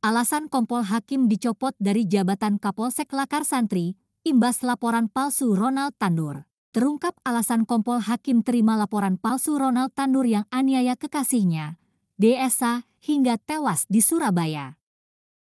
Alasan Kompol Hakim dicopot dari jabatan Kapolsek Lakar Santri, imbas laporan palsu Ronald Tandur. Terungkap alasan Kompol Hakim terima laporan palsu Ronald Tandur yang aniaya kekasihnya, DSA, hingga tewas di Surabaya.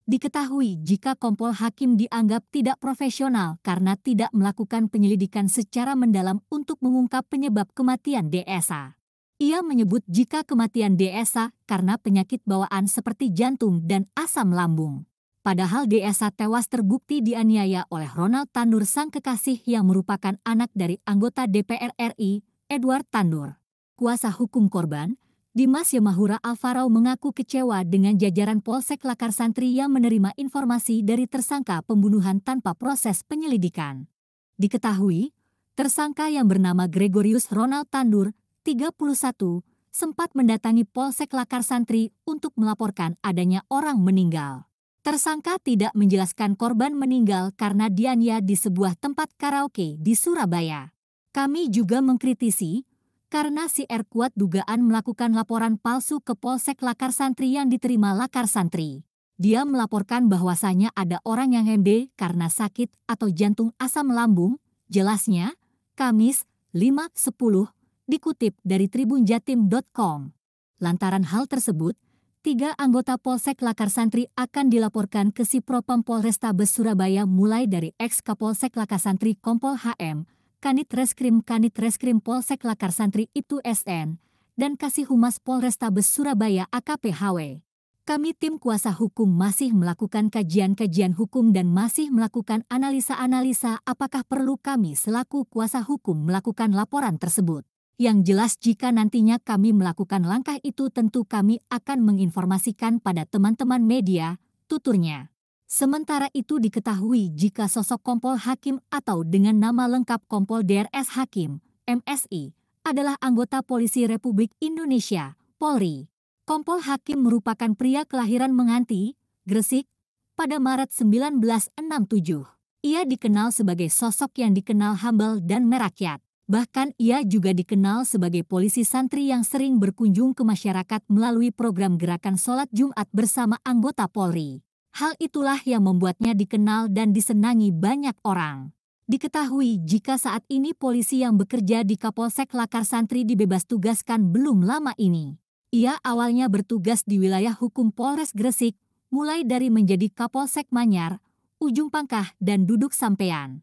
Diketahui jika Kompol Hakim dianggap tidak profesional karena tidak melakukan penyelidikan secara mendalam untuk mengungkap penyebab kematian DSA. Ia menyebut jika kematian Desa karena penyakit bawaan seperti jantung dan asam lambung. Padahal Desa tewas terbukti dianiaya oleh Ronald Tandur sang kekasih yang merupakan anak dari anggota DPR RI, Edward Tandur. Kuasa hukum korban, Dimas Yamahura Alvaro mengaku kecewa dengan jajaran Polsek Lakar Santri yang menerima informasi dari tersangka pembunuhan tanpa proses penyelidikan. Diketahui, tersangka yang bernama Gregorius Ronald Tandur 31, sempat mendatangi Polsek Lakar Santri untuk melaporkan adanya orang meninggal. Tersangka tidak menjelaskan korban meninggal karena dianiaya di sebuah tempat karaoke di Surabaya. Kami juga mengkritisi karena si R kuat dugaan melakukan laporan palsu ke Polsek Lakar Santri yang diterima Lakar Santri. Dia melaporkan bahwasannya ada orang yang MD karena sakit atau jantung asam lambung. Jelasnya, Kamis 5 10 dikutip dari tribunjatim.com. Lantaran hal tersebut, tiga anggota Polsek Lakar Santri akan dilaporkan ke si propam Polrestabes Surabaya mulai dari ex-Kapolsek Lakar Santri Kompol HM, Kanit Reskrim Kanit Reskrim Polsek Lakar Santri itu SN, dan Kasih Humas Polrestabes Surabaya AKP HW. Kami tim kuasa hukum masih melakukan kajian-kajian hukum dan masih melakukan analisa-analisa apakah perlu kami selaku kuasa hukum melakukan laporan tersebut. Yang jelas jika nantinya kami melakukan langkah itu tentu kami akan menginformasikan pada teman-teman media, tuturnya. Sementara itu diketahui jika sosok Kompol Hakim atau dengan nama lengkap Kompol DRS Hakim, MSI, adalah anggota Polisi Republik Indonesia, Polri. Kompol Hakim merupakan pria kelahiran Menganti, Gresik, pada Maret 1967. Ia dikenal sebagai sosok yang dikenal humble dan merakyat. Bahkan ia juga dikenal sebagai polisi santri yang sering berkunjung ke masyarakat melalui program gerakan sholat Jumat bersama anggota Polri. Hal itulah yang membuatnya dikenal dan disenangi banyak orang. Diketahui jika saat ini polisi yang bekerja di Kapolsek Lakar Santri dibebas tugaskan belum lama ini. Ia awalnya bertugas di wilayah hukum Polres Gresik, mulai dari menjadi Kapolsek Manyar, Ujung Pangkah, dan Duduk Sampean.